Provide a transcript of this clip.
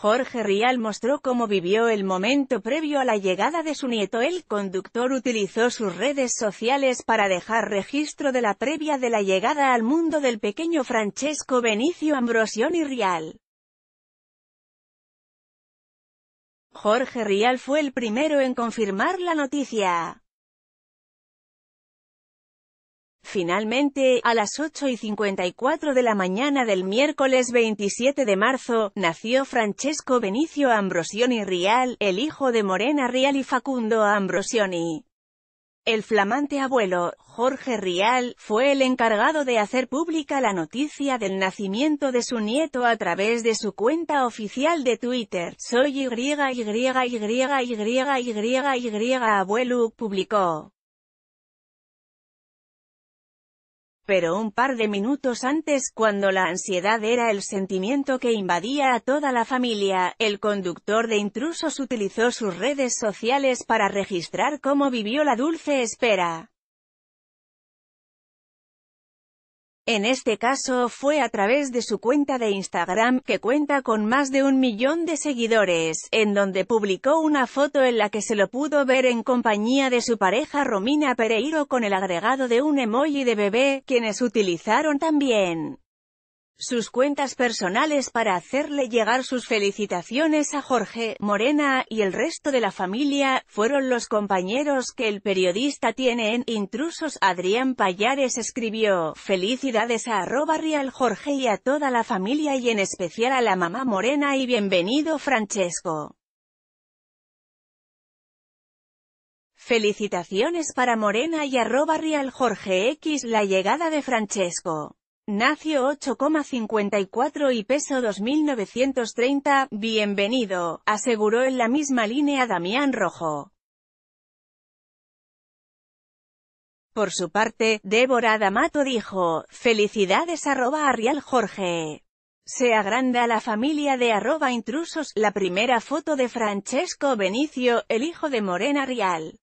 Jorge Rial mostró cómo vivió el momento previo a la llegada de su nieto. El conductor utilizó sus redes sociales para dejar registro de la previa de la llegada al mundo del pequeño Francesco Benicio Ambrosioni Rial. Jorge Rial fue el primero en confirmar la noticia. Finalmente, a las 8 y 54 de la mañana del miércoles 27 de marzo, nació Francesco Benicio Ambrosioni Rial, el hijo de Morena Rial y Facundo Ambrosioni. El flamante abuelo, Jorge Rial, fue el encargado de hacer pública la noticia del nacimiento de su nieto a través de su cuenta oficial de Twitter. Soy y y y y y abuelo, publicó. Pero un par de minutos antes, cuando la ansiedad era el sentimiento que invadía a toda la familia, el conductor de intrusos utilizó sus redes sociales para registrar cómo vivió la dulce espera. En este caso fue a través de su cuenta de Instagram, que cuenta con más de un millón de seguidores, en donde publicó una foto en la que se lo pudo ver en compañía de su pareja Romina Pereiro con el agregado de un emoji de bebé, quienes utilizaron también sus cuentas personales para hacerle llegar sus felicitaciones a Jorge, Morena, y el resto de la familia, fueron los compañeros que el periodista tiene en Intrusos. Adrián Payares escribió, felicidades a arroba real Jorge y a toda la familia y en especial a la mamá Morena y bienvenido Francesco. Felicitaciones para Morena y arroba real Jorge X. La llegada de Francesco. Nació 8,54 y peso 2.930, bienvenido, aseguró en la misma línea Damián Rojo. Por su parte, Débora D'Amato dijo, felicidades arroba Rial Jorge. Se agranda la familia de arroba intrusos, la primera foto de Francesco Benicio, el hijo de Morena Rial.